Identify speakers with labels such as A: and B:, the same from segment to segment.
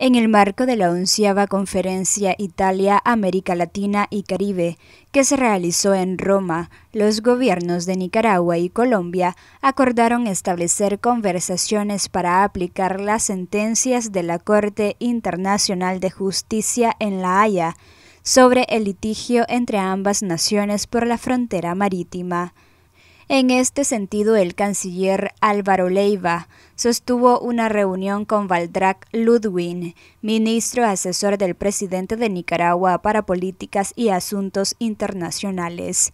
A: en el marco de la onceava conferencia Italia, América Latina y Caribe, que se realizó en Roma, los gobiernos de Nicaragua y Colombia acordaron establecer conversaciones para aplicar las sentencias de la Corte Internacional de Justicia en La Haya sobre el litigio entre ambas naciones por la frontera marítima. En este sentido, el canciller Álvaro Leiva sostuvo una reunión con Valdrak Ludwin, ministro asesor del presidente de Nicaragua para Políticas y Asuntos Internacionales.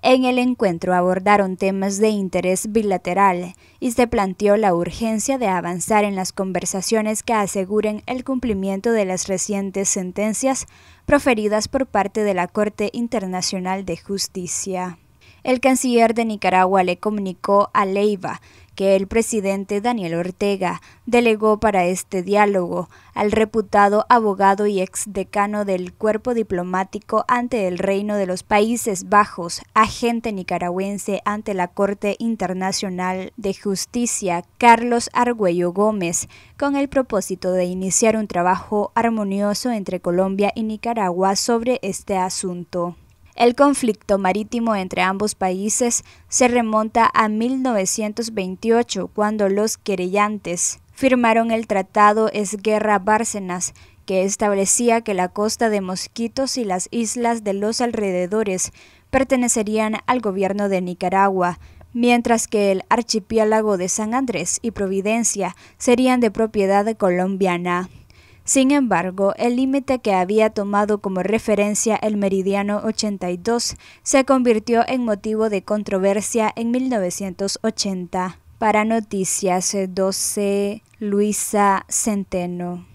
A: En el encuentro abordaron temas de interés bilateral y se planteó la urgencia de avanzar en las conversaciones que aseguren el cumplimiento de las recientes sentencias proferidas por parte de la Corte Internacional de Justicia el canciller de Nicaragua le comunicó a Leiva que el presidente Daniel Ortega delegó para este diálogo al reputado abogado y exdecano del cuerpo diplomático ante el Reino de los Países Bajos, agente nicaragüense ante la Corte Internacional de Justicia, Carlos Argüello Gómez, con el propósito de iniciar un trabajo armonioso entre Colombia y Nicaragua sobre este asunto. El conflicto marítimo entre ambos países se remonta a 1928, cuando los querellantes firmaron el Tratado Esguerra-Bárcenas, que establecía que la costa de Mosquitos y las islas de los alrededores pertenecerían al gobierno de Nicaragua, mientras que el archipiélago de San Andrés y Providencia serían de propiedad colombiana. Sin embargo, el límite que había tomado como referencia el meridiano 82 se convirtió en motivo de controversia en 1980. Para Noticias 12, Luisa Centeno.